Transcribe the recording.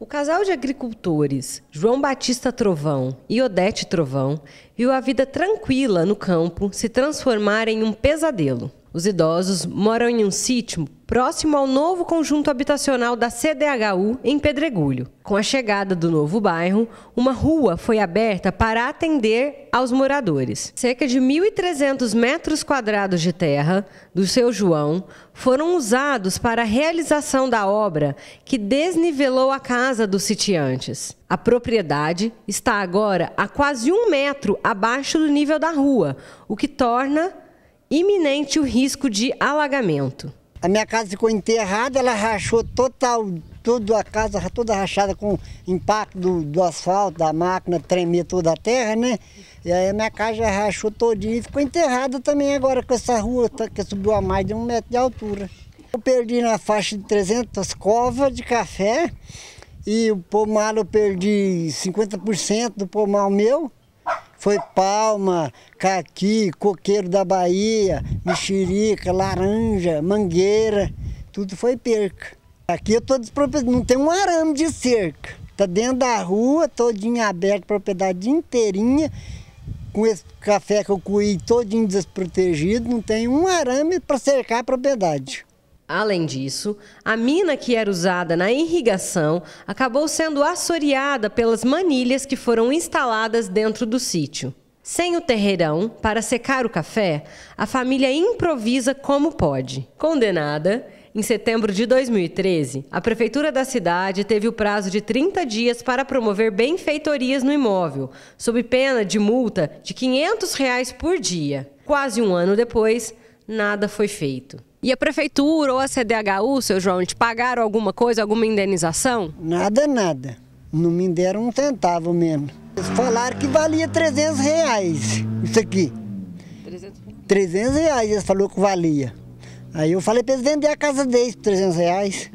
O casal de agricultores João Batista Trovão e Odete Trovão viu a vida tranquila no campo se transformar em um pesadelo. Os idosos moram em um sítio próximo ao novo conjunto habitacional da CDHU, em Pedregulho. Com a chegada do novo bairro, uma rua foi aberta para atender aos moradores. Cerca de 1.300 metros quadrados de terra do seu João foram usados para a realização da obra que desnivelou a casa dos sitiantes. A propriedade está agora a quase um metro abaixo do nível da rua, o que torna iminente o risco de alagamento. A minha casa ficou enterrada, ela rachou total, toda a casa toda rachada com impacto do, do asfalto, da máquina, tremer toda a terra, né? E aí a minha casa rachou todinha e ficou enterrada também agora com essa rua tá, que subiu a mais de um metro de altura. Eu perdi na faixa de 300 covas de café e o pomar eu perdi 50% do pomar meu foi palma, caqui, coqueiro da Bahia, mexerica, laranja, mangueira, tudo foi perca. Aqui eu estou despropriado, não tem um arame de cerca. Está dentro da rua, todinha aberta, propriedade inteirinha, com esse café que eu coí todinho desprotegido, não tem um arame para cercar a propriedade. Além disso, a mina que era usada na irrigação acabou sendo assoreada pelas manilhas que foram instaladas dentro do sítio. Sem o terreirão para secar o café, a família improvisa como pode. Condenada, em setembro de 2013, a prefeitura da cidade teve o prazo de 30 dias para promover benfeitorias no imóvel, sob pena de multa de R$ 500 reais por dia. Quase um ano depois, nada foi feito. E a prefeitura ou a CDHU, seu João, te pagaram alguma coisa, alguma indenização? Nada, nada. Não me deram um centavo mesmo. Eles falaram que valia 300 reais isso aqui. 300, 300 reais eles falaram que valia. Aí eu falei para eles vender a casa deles por 300 reais.